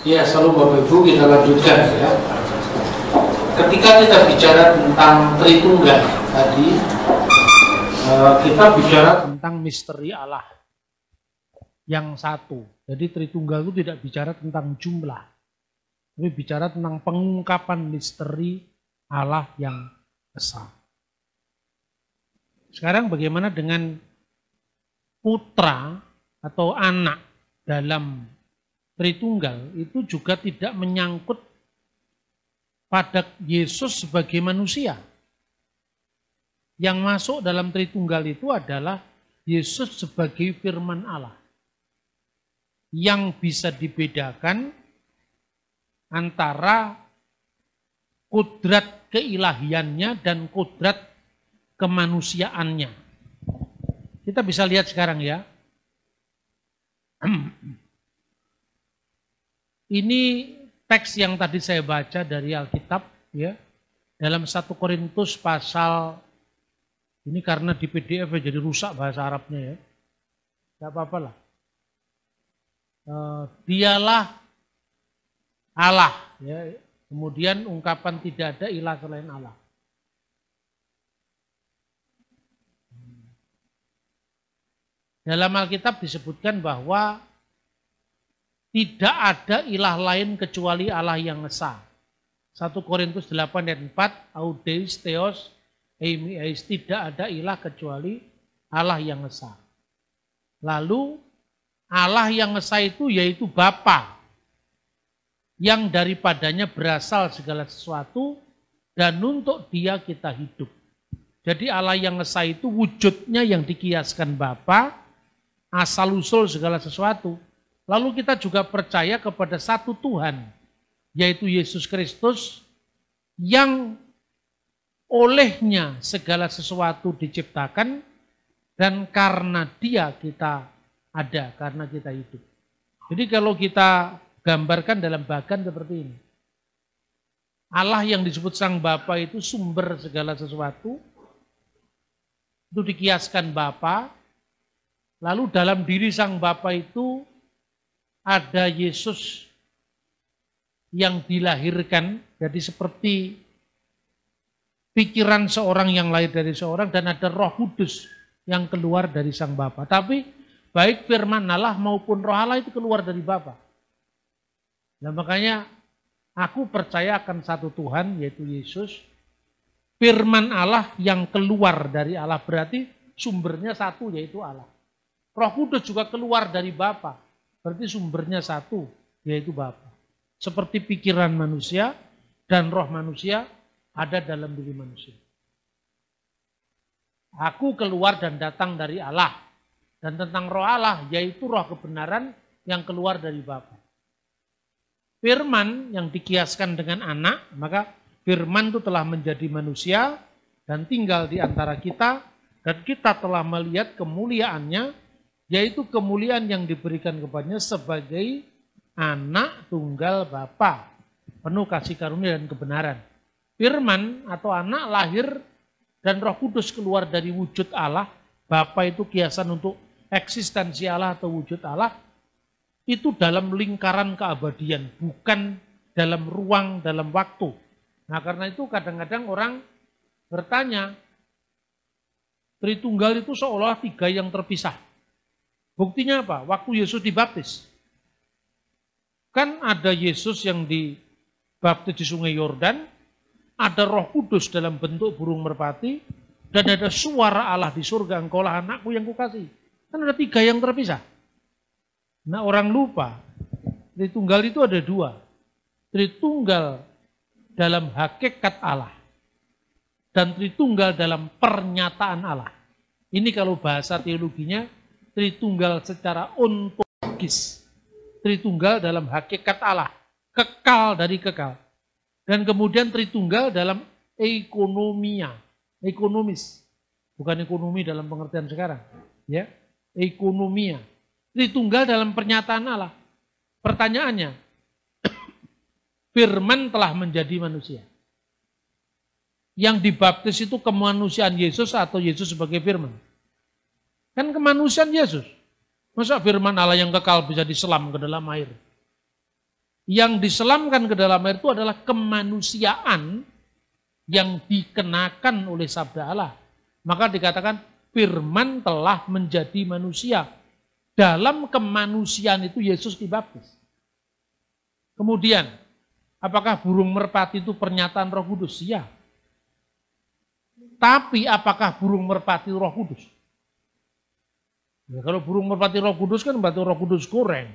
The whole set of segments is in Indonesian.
Ya, selalu Bapak Ibu kita lanjutkan ya. Ketika kita bicara tentang Tritunggal tadi, eh, kita bicara tentang misteri Allah yang satu. Jadi Tritunggal itu tidak bicara tentang jumlah, tapi bicara tentang pengungkapan misteri Allah yang besar. Sekarang bagaimana dengan putra atau anak dalam Tritunggal itu juga tidak menyangkut pada Yesus sebagai manusia. Yang masuk dalam Tritunggal itu adalah Yesus sebagai firman Allah. Yang bisa dibedakan antara kudrat keilahiannya dan kudrat kemanusiaannya. Kita bisa lihat sekarang ya. Ini teks yang tadi saya baca dari Alkitab ya. Dalam satu Korintus pasal ini karena di PDF ya, jadi rusak bahasa Arabnya ya. Tidak apa-apalah. lah e, dialah Allah ya. Kemudian ungkapan tidak ada ilah selain Allah. Dalam Alkitab disebutkan bahwa tidak ada ilah lain kecuali Allah yang esa. 1 Korintus 8 dan 4, Audeis Theos, Eimiais, tidak ada ilah kecuali Allah yang esa. Lalu Allah yang esa itu yaitu Bapa yang daripadanya berasal segala sesuatu dan untuk dia kita hidup. Jadi Allah yang esa itu wujudnya yang dikiaskan Bapa, asal usul segala sesuatu Lalu kita juga percaya kepada satu Tuhan, yaitu Yesus Kristus yang olehnya segala sesuatu diciptakan dan karena dia kita ada, karena kita hidup. Jadi kalau kita gambarkan dalam bagan seperti ini. Allah yang disebut Sang Bapa itu sumber segala sesuatu. Itu dikiaskan Bapa. Lalu dalam diri Sang Bapa itu ada Yesus yang dilahirkan, jadi seperti pikiran seorang yang lahir dari seorang dan ada roh kudus yang keluar dari sang Bapa. Tapi baik firman Allah maupun roh Allah itu keluar dari Bapa. Nah makanya aku percaya akan satu Tuhan yaitu Yesus. Firman Allah yang keluar dari Allah berarti sumbernya satu yaitu Allah. Roh Kudus juga keluar dari Bapa. Berarti sumbernya satu, yaitu Bapa. Seperti pikiran manusia dan roh manusia ada dalam diri manusia. Aku keluar dan datang dari Allah. Dan tentang roh Allah, yaitu roh kebenaran yang keluar dari Bapa. Firman yang dikiaskan dengan anak, maka firman itu telah menjadi manusia dan tinggal di antara kita. Dan kita telah melihat kemuliaannya yaitu kemuliaan yang diberikan kepadanya sebagai anak tunggal bapa, penuh kasih karunia dan kebenaran. Firman atau anak lahir dan Roh Kudus keluar dari wujud Allah, bapa itu kiasan untuk eksistensi Allah atau wujud Allah itu dalam lingkaran keabadian, bukan dalam ruang, dalam waktu. Nah, karena itu kadang-kadang orang bertanya, Tritunggal itu seolah tiga yang terpisah. Buktinya apa? Waktu Yesus dibaptis. Kan ada Yesus yang dibaptis di sungai Yordan, ada roh kudus dalam bentuk burung merpati, dan ada suara Allah di surga, engkaulah anakku yang kukasih. Kan ada tiga yang terpisah. Nah orang lupa, Tritunggal itu ada dua. Tritunggal dalam hakikat Allah. Dan Tritunggal dalam pernyataan Allah. Ini kalau bahasa teologinya Tritunggal secara ontologis. Tritunggal dalam hakikat Allah. Kekal dari kekal. Dan kemudian Tritunggal dalam ekonomia. Ekonomis. Bukan ekonomi dalam pengertian sekarang. ya Ekonomia. Tritunggal dalam pernyataan Allah. Pertanyaannya, firman telah menjadi manusia. Yang dibaptis itu kemanusiaan Yesus atau Yesus sebagai firman? Kan kemanusiaan Yesus. Masa firman Allah yang kekal bisa diselam ke dalam air? Yang diselamkan ke dalam air itu adalah kemanusiaan yang dikenakan oleh sabda Allah. Maka dikatakan firman telah menjadi manusia. Dalam kemanusiaan itu Yesus dibaptis. Kemudian, apakah burung merpati itu pernyataan roh kudus? Ya. Tapi apakah burung merpati roh kudus? Ya, kalau burung merpati roh kudus kan batu roh kudus goreng.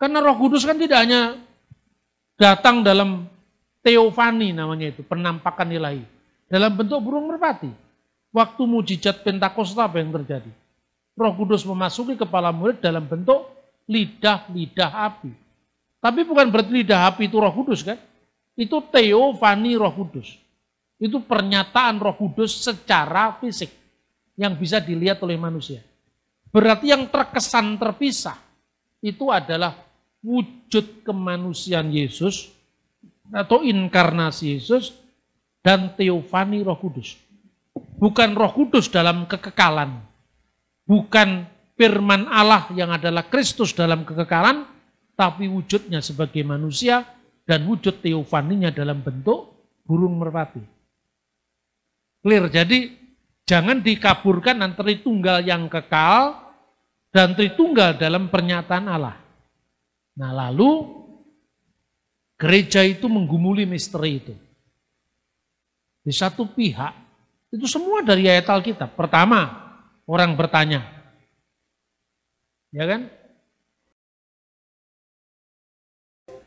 Karena roh kudus kan tidak hanya datang dalam teofani namanya itu, penampakan ilahi. Dalam bentuk burung merpati. Waktu mujizat Pentakosta apa yang terjadi? Roh kudus memasuki kepala murid dalam bentuk lidah-lidah api. Tapi bukan berarti lidah api itu roh kudus kan? Itu teofani roh kudus. Itu pernyataan roh kudus secara fisik yang bisa dilihat oleh manusia. Berarti yang terkesan terpisah itu adalah wujud kemanusiaan Yesus atau inkarnasi Yesus dan teofani Roh Kudus. Bukan Roh Kudus dalam kekekalan. Bukan firman Allah yang adalah Kristus dalam kekekalan, tapi wujudnya sebagai manusia dan wujud teofaninya dalam bentuk burung merpati. Clear. Jadi Jangan dikaburkan antara tunggal yang kekal dan Tritunggal dalam pernyataan Allah. Nah lalu gereja itu menggumuli misteri itu. Di satu pihak, itu semua dari ayat Alkitab. Pertama, orang bertanya. Ya kan?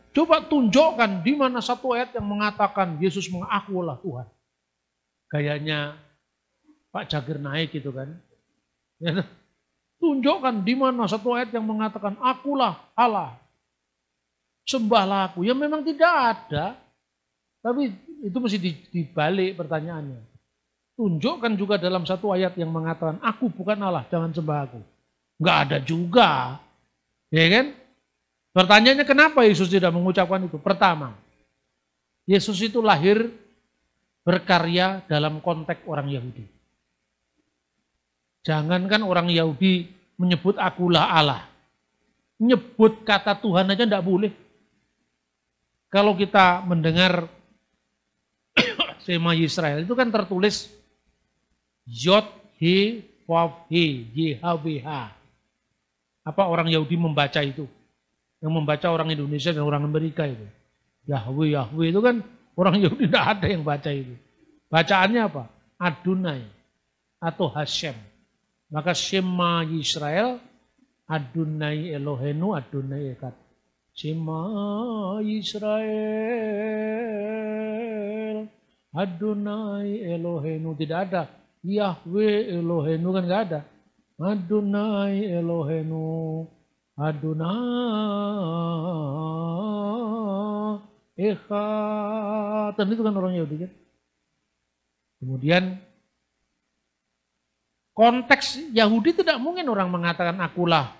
Coba tunjukkan di mana satu ayat yang mengatakan Yesus mengaku Allah Tuhan. Gayanya Pak Jagir naik gitu kan. Ya, nah, tunjukkan di mana satu ayat yang mengatakan akulah Allah. Sembahlah aku. Ya memang tidak ada. Tapi itu mesti dibalik pertanyaannya. Tunjukkan juga dalam satu ayat yang mengatakan aku bukan Allah, jangan sembah aku. Enggak ada juga. Ya kan? Pertanyaannya kenapa Yesus tidak mengucapkan itu? Pertama, Yesus itu lahir berkarya dalam konteks orang Yahudi. Jangankan orang Yahudi menyebut akulah Allah. menyebut kata Tuhan aja tidak boleh. Kalau kita mendengar Sema Israel itu kan tertulis Yod He Vav He Apa orang Yahudi membaca itu? Yang membaca orang Indonesia dan orang Amerika itu. Yahweh, Yahweh itu kan orang Yahudi tidak ada yang baca itu. Bacaannya apa? Adunai atau Hashem. Maka Shema Israel Adunai Elohenu Adunai Ekat Shema Israel Adunai Elohenu tidak ada. Yahweh Elohenu kan tidak ada. Adunai Elohenu Adonai Ekat Dan itu kan orang Yahudi kan. Kemudian konteks Yahudi tidak mungkin orang mengatakan akulah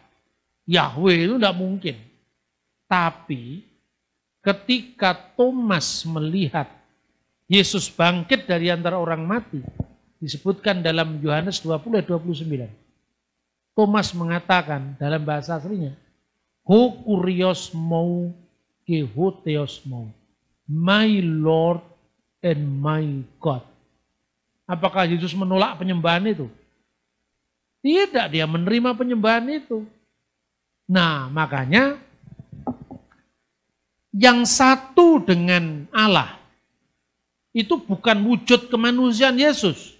Yahweh itu tidak mungkin. Tapi ketika Thomas melihat Yesus bangkit dari antara orang mati, disebutkan dalam Yohanes 20 29. Thomas mengatakan dalam bahasa aslinya, Ho kurios mau ke hoteos mau, my Lord and my God. Apakah Yesus menolak penyembahan itu? Tidak, dia menerima penyembahan itu. Nah, makanya yang satu dengan Allah itu bukan wujud kemanusiaan Yesus.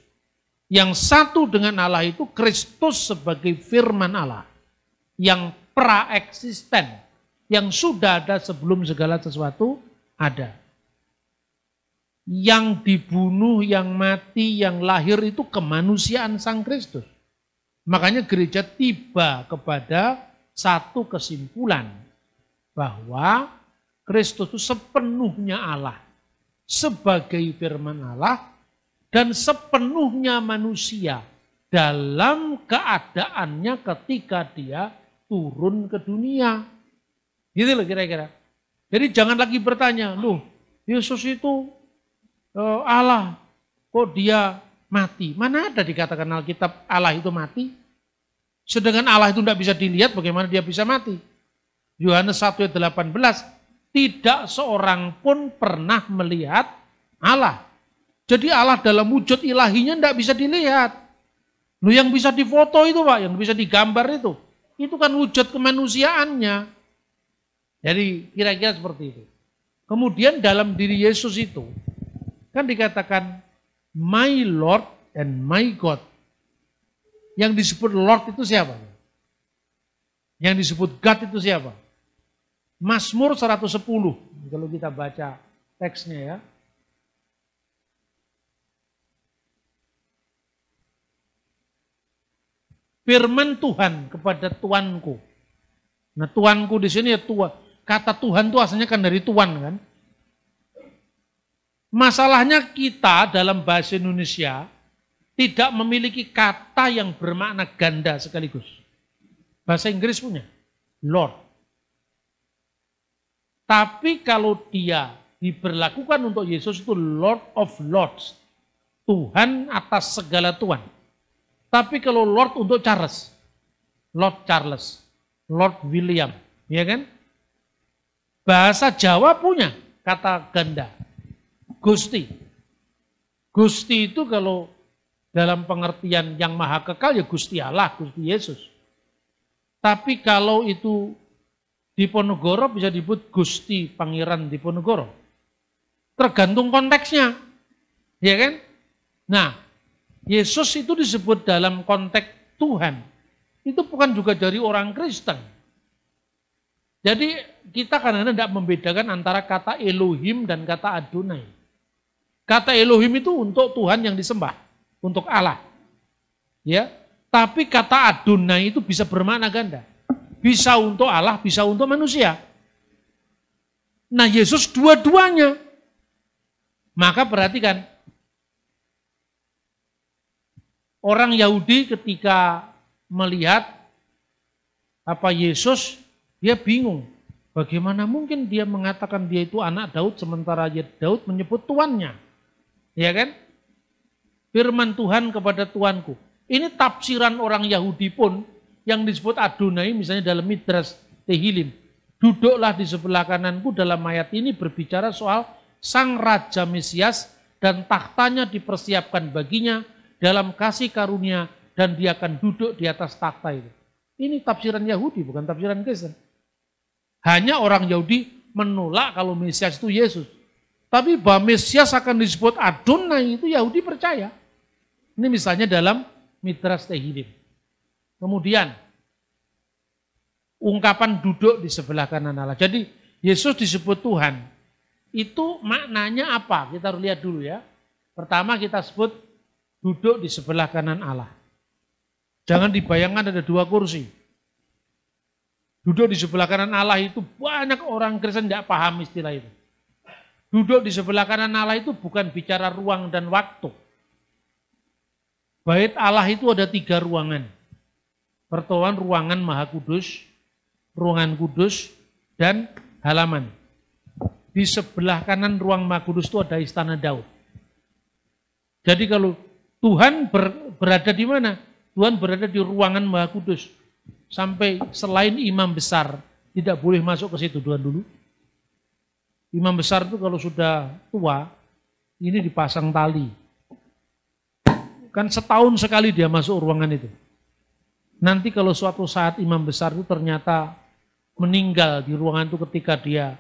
Yang satu dengan Allah itu Kristus sebagai firman Allah yang praeksisten, yang sudah ada sebelum segala sesuatu ada. Yang dibunuh, yang mati, yang lahir itu kemanusiaan Sang Kristus. Makanya gereja tiba kepada satu kesimpulan bahwa Kristus itu sepenuhnya Allah sebagai firman Allah dan sepenuhnya manusia dalam keadaannya ketika dia turun ke dunia. Gitu loh kira-kira. Jadi jangan lagi bertanya, loh Yesus itu eh, Allah, kok dia mati. Mana ada dikatakan Alkitab Allah itu mati? Sedangkan Allah itu tidak bisa dilihat bagaimana dia bisa mati. Yohanes 1 ayat 18, tidak seorang pun pernah melihat Allah. Jadi Allah dalam wujud ilahinya tidak bisa dilihat. Lu yang bisa difoto itu Pak, yang bisa digambar itu. Itu kan wujud kemanusiaannya. Jadi kira-kira seperti itu. Kemudian dalam diri Yesus itu, kan dikatakan my Lord and my God. Yang disebut Lord itu siapa? Yang disebut God itu siapa? Masmur 110, kalau kita baca teksnya ya. Firman Tuhan kepada Tuanku. Nah Tuanku di sini ya Tuhan. Kata Tuhan itu asalnya kan dari Tuan kan. Masalahnya kita dalam bahasa Indonesia tidak memiliki kata yang bermakna ganda sekaligus. Bahasa Inggris punya, Lord. Tapi kalau dia diberlakukan untuk Yesus itu Lord of Lords. Tuhan atas segala Tuhan. Tapi kalau Lord untuk Charles, Lord Charles, Lord William, ya kan? Bahasa Jawa punya kata ganda. Gusti. Gusti itu kalau dalam pengertian yang maha kekal ya Gusti Allah, Gusti Yesus. Tapi kalau itu Diponegoro bisa disebut Gusti Pangeran Diponegoro. Tergantung konteksnya. Ya kan? Nah, Yesus itu disebut dalam konteks Tuhan. Itu bukan juga dari orang Kristen. Jadi kita kadang-kadang tidak membedakan antara kata Elohim dan kata Adonai. Kata Elohim itu untuk Tuhan yang disembah, untuk Allah. Ya, tapi kata Adonai itu bisa bermakna ganda. Bisa untuk Allah, bisa untuk manusia. Nah, Yesus dua-duanya. Maka perhatikan. Orang Yahudi ketika melihat apa Yesus, dia bingung. Bagaimana mungkin dia mengatakan dia itu anak Daud sementara Daud menyebut tuannya? Ya kan? Firman Tuhan kepada Tuanku. Ini tafsiran orang Yahudi pun yang disebut Adonai misalnya dalam Midras Tehilim. Duduklah di sebelah kananku dalam mayat ini berbicara soal Sang Raja Mesias dan tahtanya dipersiapkan baginya dalam kasih karunia dan dia akan duduk di atas takhta itu. Ini tafsiran Yahudi bukan tafsiran Kristen. Hanya orang Yahudi menolak kalau Mesias itu Yesus. Tapi bahwa Mesias akan disebut Adonai itu Yahudi percaya. Ini misalnya dalam Mitras Tehidim. Kemudian ungkapan duduk di sebelah kanan Allah. Jadi Yesus disebut Tuhan. Itu maknanya apa? Kita harus lihat dulu ya. Pertama kita sebut duduk di sebelah kanan Allah. Jangan dibayangkan ada dua kursi. Duduk di sebelah kanan Allah itu banyak orang Kristen tidak paham istilah itu. Duduk di sebelah kanan Allah itu bukan bicara ruang dan waktu. Bait Allah itu ada tiga ruangan. pertuan ruangan Maha Kudus, ruangan kudus, dan halaman. Di sebelah kanan ruang Maha Kudus itu ada istana Daud. Jadi kalau Tuhan ber, berada di mana? Tuhan berada di ruangan Maha Kudus. Sampai selain imam besar tidak boleh masuk ke situ Tuhan dulu. Imam besar itu kalau sudah tua, ini dipasang tali. Kan setahun sekali dia masuk ruangan itu. Nanti kalau suatu saat imam besar itu ternyata meninggal di ruangan itu ketika dia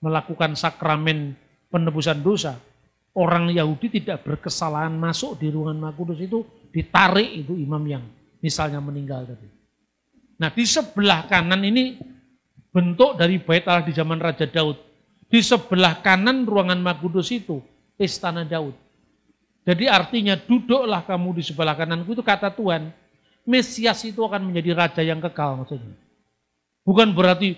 melakukan sakramen penebusan dosa, orang Yahudi tidak berkesalahan masuk di ruangan Makudus itu ditarik itu imam yang misalnya meninggal tadi. Nah di sebelah kanan ini bentuk dari bait Allah di zaman Raja Daud di sebelah kanan ruangan Makudus itu istana Daud. Jadi artinya duduklah kamu di sebelah kananku itu kata Tuhan. Mesias itu akan menjadi raja yang kekal maksudnya. Bukan berarti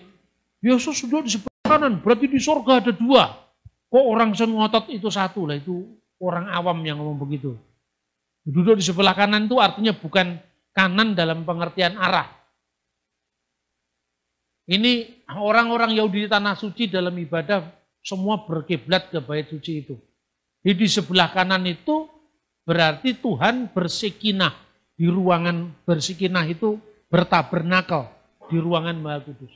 Yesus duduk di sebelah kanan, berarti di sorga ada dua. Kok orang ngotot itu satu lah, itu orang awam yang ngomong begitu. Duduk di sebelah kanan itu artinya bukan kanan dalam pengertian arah. Ini orang-orang Yahudi di tanah suci dalam ibadah semua berkiblat ke bait suci itu. Jadi di sebelah kanan itu berarti Tuhan bersikinah di ruangan bersikinah itu bertabernakel di ruangan Maha Kudus.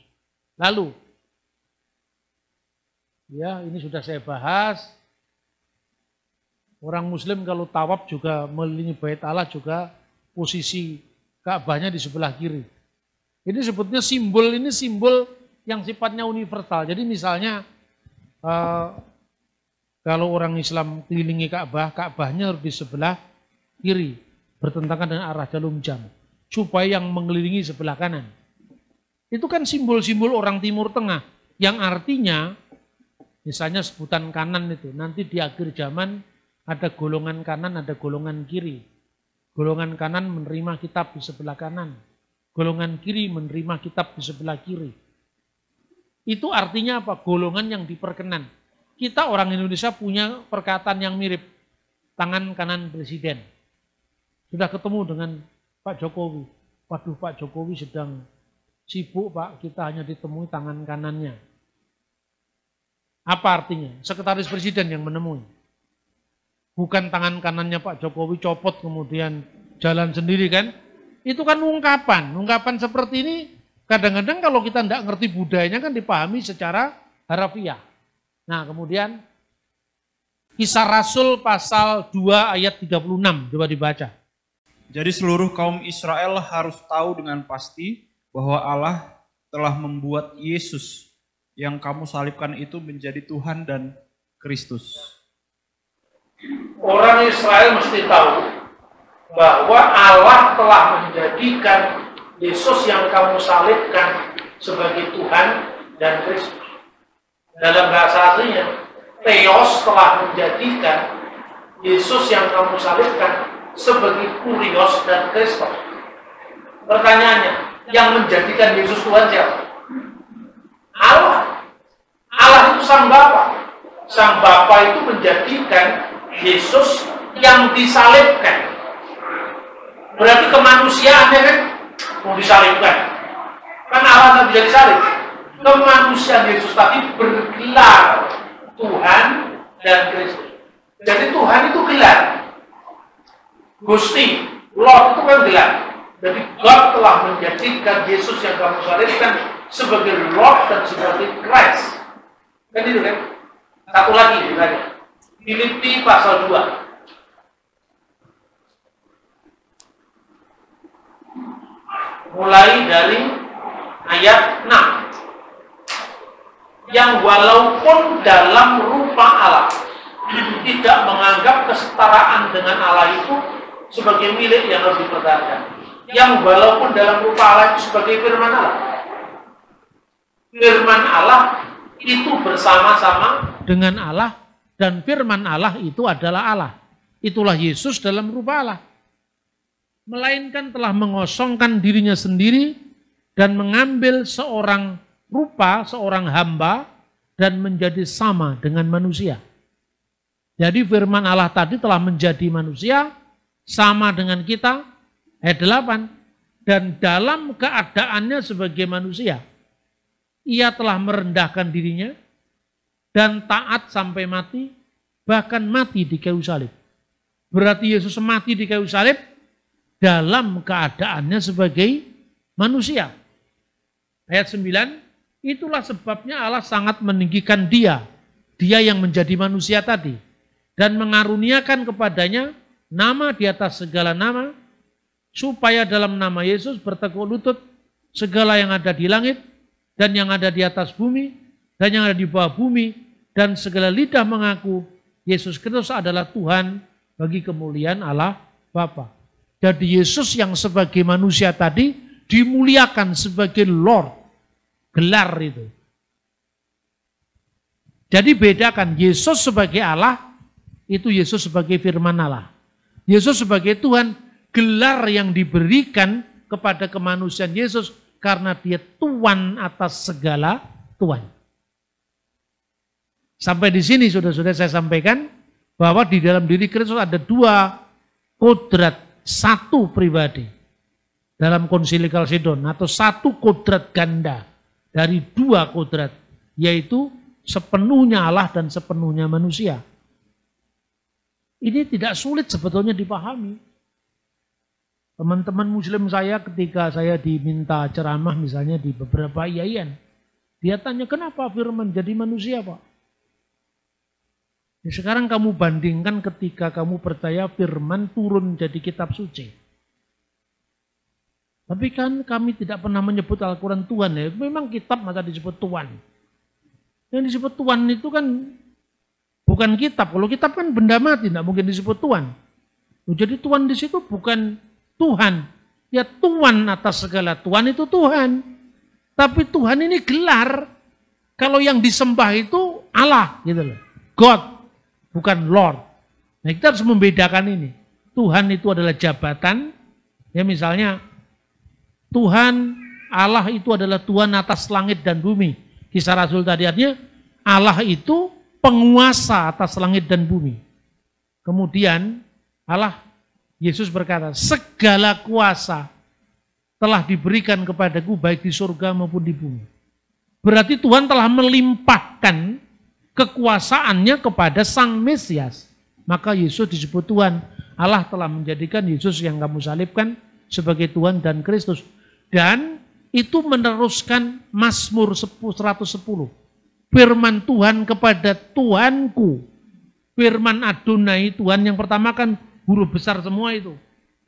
Lalu ya ini sudah saya bahas orang muslim kalau tawab juga melilingi bait Allah juga posisi Ka'bahnya di sebelah kiri. Ini sebutnya simbol, ini simbol yang sifatnya universal. Jadi misalnya uh, kalau orang Islam kelilingi Ka'bah, Ka'bahnya harus di sebelah kiri, bertentangan dengan arah jalum jam, supaya yang mengelilingi sebelah kanan. Itu kan simbol-simbol orang Timur Tengah, yang artinya misalnya sebutan kanan itu, nanti di akhir zaman ada golongan kanan, ada golongan kiri. Golongan kanan menerima kitab di sebelah kanan. Golongan kiri menerima kitab di sebelah kiri. Itu artinya apa? Golongan yang diperkenan. Kita orang Indonesia punya perkataan yang mirip. Tangan kanan presiden. Sudah ketemu dengan Pak Jokowi. Waduh Pak Jokowi sedang sibuk Pak. Kita hanya ditemui tangan kanannya. Apa artinya? Sekretaris Presiden yang menemui. Bukan tangan kanannya Pak Jokowi copot kemudian jalan sendiri kan? Itu kan ungkapan. Ungkapan seperti ini kadang-kadang kalau kita tidak ngerti budayanya kan dipahami secara harafiah. Nah kemudian kisah Rasul pasal 2 ayat 36. Coba dibaca. Jadi seluruh kaum Israel harus tahu dengan pasti bahwa Allah telah membuat Yesus yang kamu salibkan itu menjadi Tuhan dan Kristus. Orang Israel mesti tahu bahwa Allah telah menjadikan Yesus yang kamu salibkan sebagai Tuhan dan Kristus. Dalam bahasa aslinya, Theos telah menjadikan Yesus yang kamu salibkan sebagai Kurios dan Kristus. Pertanyaannya, yang menjadikan Yesus Tuhan siapa? Allah. Allah itu Sang Bapa. Sang Bapa itu menjadikan Yesus yang disalibkan Berarti kemanusiaannya kan mau disalibkan. Kan alasan bisa disalib. Kemanusiaan Yesus tapi bergelar Tuhan dan Kristus. Jadi Tuhan itu gelar. Gusti, Lord itu kan gelar. Jadi God telah menjadikan Yesus yang kamu salibkan sebagai Lord dan sebagai Christ. Kan itu kan? Satu lagi, lagi. Filipi pasal 2 mulai dari ayat 6 yang walaupun dalam rupa Allah tidak menganggap kesetaraan dengan Allah itu sebagai milik yang harus dipertahankan yang walaupun dalam rupa Allah itu sebagai firman Allah firman Allah itu bersama-sama dengan Allah dan firman Allah itu adalah Allah itulah Yesus dalam rupa Allah melainkan telah mengosongkan dirinya sendiri dan mengambil seorang rupa, seorang hamba dan menjadi sama dengan manusia. Jadi firman Allah tadi telah menjadi manusia sama dengan kita ayat 8 dan dalam keadaannya sebagai manusia ia telah merendahkan dirinya dan taat sampai mati bahkan mati di kayu salib. Berarti Yesus mati di kayu salib dalam keadaannya sebagai manusia. Ayat 9, itulah sebabnya Allah sangat meninggikan dia, dia yang menjadi manusia tadi, dan mengaruniakan kepadanya nama di atas segala nama, supaya dalam nama Yesus bertekuk lutut segala yang ada di langit, dan yang ada di atas bumi, dan yang ada di bawah bumi, dan segala lidah mengaku Yesus Kristus adalah Tuhan bagi kemuliaan Allah Bapa. Jadi Yesus yang sebagai manusia tadi dimuliakan sebagai Lord. Gelar itu. Jadi bedakan Yesus sebagai Allah, itu Yesus sebagai firman Allah. Yesus sebagai Tuhan, gelar yang diberikan kepada kemanusiaan Yesus karena dia Tuhan atas segala Tuhan. Sampai di sini sudah-sudah saya sampaikan bahwa di dalam diri Kristus ada dua kodrat satu pribadi dalam konsili Kalsidon atau satu kodrat ganda dari dua kodrat yaitu sepenuhnya Allah dan sepenuhnya manusia. Ini tidak sulit sebetulnya dipahami. Teman-teman muslim saya ketika saya diminta ceramah misalnya di beberapa yayasan dia tanya kenapa firman jadi manusia pak? Ya, sekarang kamu bandingkan ketika kamu percaya firman turun jadi kitab suci. Tapi kan kami tidak pernah menyebut Al-Quran Tuhan ya. Memang kitab maka disebut Tuhan. Yang disebut Tuhan itu kan bukan kitab. Kalau kitab kan benda mati, tidak mungkin disebut Tuhan. Jadi Tuhan di situ bukan Tuhan. Ya Tuhan atas segala Tuhan itu Tuhan. Tapi Tuhan ini gelar. Kalau yang disembah itu Allah gitu loh. God bukan Lord. Nah, kita harus membedakan ini. Tuhan itu adalah jabatan, ya misalnya Tuhan Allah itu adalah Tuhan atas langit dan bumi. Kisah Rasul tadi artinya Allah itu penguasa atas langit dan bumi. Kemudian Allah Yesus berkata, segala kuasa telah diberikan kepadaku baik di surga maupun di bumi. Berarti Tuhan telah melimpahkan kekuasaannya kepada Sang Mesias. Maka Yesus disebut Tuhan. Allah telah menjadikan Yesus yang kamu salibkan sebagai Tuhan dan Kristus. Dan itu meneruskan Mazmur 110. Firman Tuhan kepada Tuanku. Firman Adonai Tuhan yang pertama kan guru besar semua itu.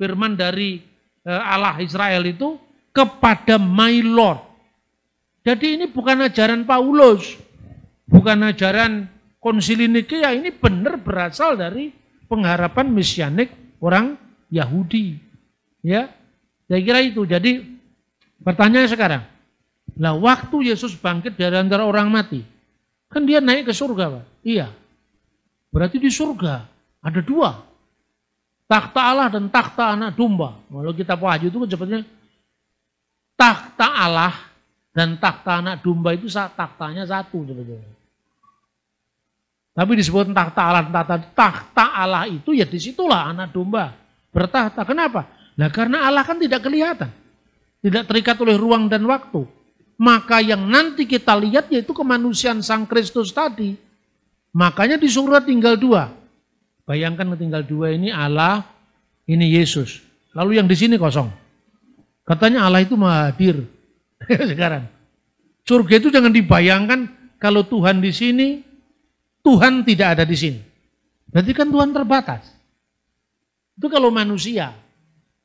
Firman dari eh, Allah Israel itu kepada my Lord. Jadi ini bukan ajaran Paulus. Bukan ajaran konsili Nikea ya, ini benar berasal dari pengharapan mesianik orang Yahudi. Ya, saya kira itu. Jadi pertanyaan sekarang, lah waktu Yesus bangkit dari antara orang mati, kan dia naik ke surga, Pak. Iya. Berarti di surga ada dua. Takhta Allah dan takhta anak domba. Kalau kita wahyu itu kan sebetulnya takhta Allah dan takhta anak domba itu taktanya satu sebetulnya. Tapi disebut takhta Allah, tahta, tahta Allah itu ya disitulah anak domba bertahta. Kenapa? Nah karena Allah kan tidak kelihatan. Tidak terikat oleh ruang dan waktu. Maka yang nanti kita lihat yaitu kemanusiaan Sang Kristus tadi. Makanya di surat tinggal dua. Bayangkan tinggal dua ini Allah, ini Yesus. Lalu yang di sini kosong. Katanya Allah itu mahadir. Sekarang. Surga itu jangan dibayangkan kalau Tuhan di sini, Tuhan tidak ada di sini. Berarti kan Tuhan terbatas. Itu kalau manusia.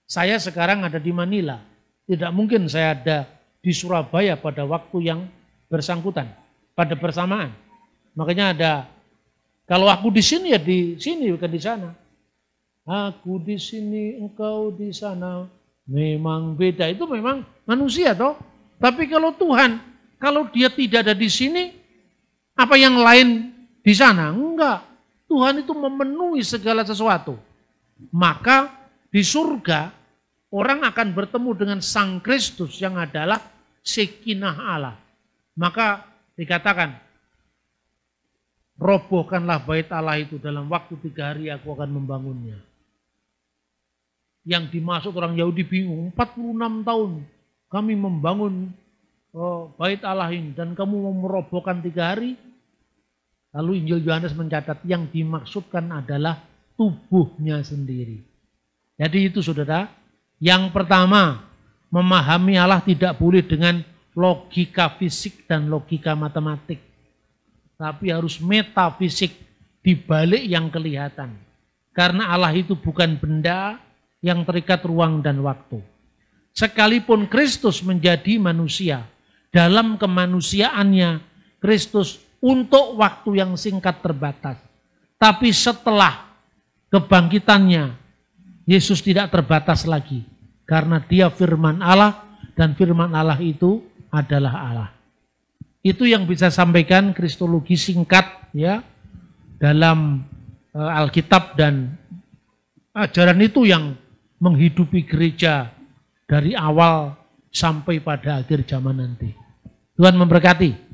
Saya sekarang ada di Manila. Tidak mungkin saya ada di Surabaya pada waktu yang bersangkutan. Pada bersamaan. Makanya ada, kalau aku di sini ya di sini, bukan di sana. Aku di sini, engkau di sana. Memang beda. Itu memang manusia toh. Tapi kalau Tuhan, kalau dia tidak ada di sini, apa yang lain di sana enggak. Tuhan itu memenuhi segala sesuatu. Maka di surga orang akan bertemu dengan Sang Kristus yang adalah sekinah Allah. Maka dikatakan, robohkanlah bait Allah itu dalam waktu tiga hari aku akan membangunnya. Yang dimaksud orang Yahudi bingung, 46 tahun kami membangun oh, bait Allah ini dan kamu mau merobohkan tiga hari, Lalu Injil Yohanes mencatat yang dimaksudkan adalah tubuhnya sendiri. Jadi itu saudara, yang pertama memahami Allah tidak boleh dengan logika fisik dan logika matematik. Tapi harus metafisik dibalik yang kelihatan. Karena Allah itu bukan benda yang terikat ruang dan waktu. Sekalipun Kristus menjadi manusia, dalam kemanusiaannya Kristus untuk waktu yang singkat terbatas. Tapi setelah kebangkitannya, Yesus tidak terbatas lagi. Karena dia firman Allah dan firman Allah itu adalah Allah. Itu yang bisa sampaikan kristologi singkat ya dalam eh, Alkitab dan ajaran itu yang menghidupi gereja dari awal sampai pada akhir zaman nanti. Tuhan memberkati.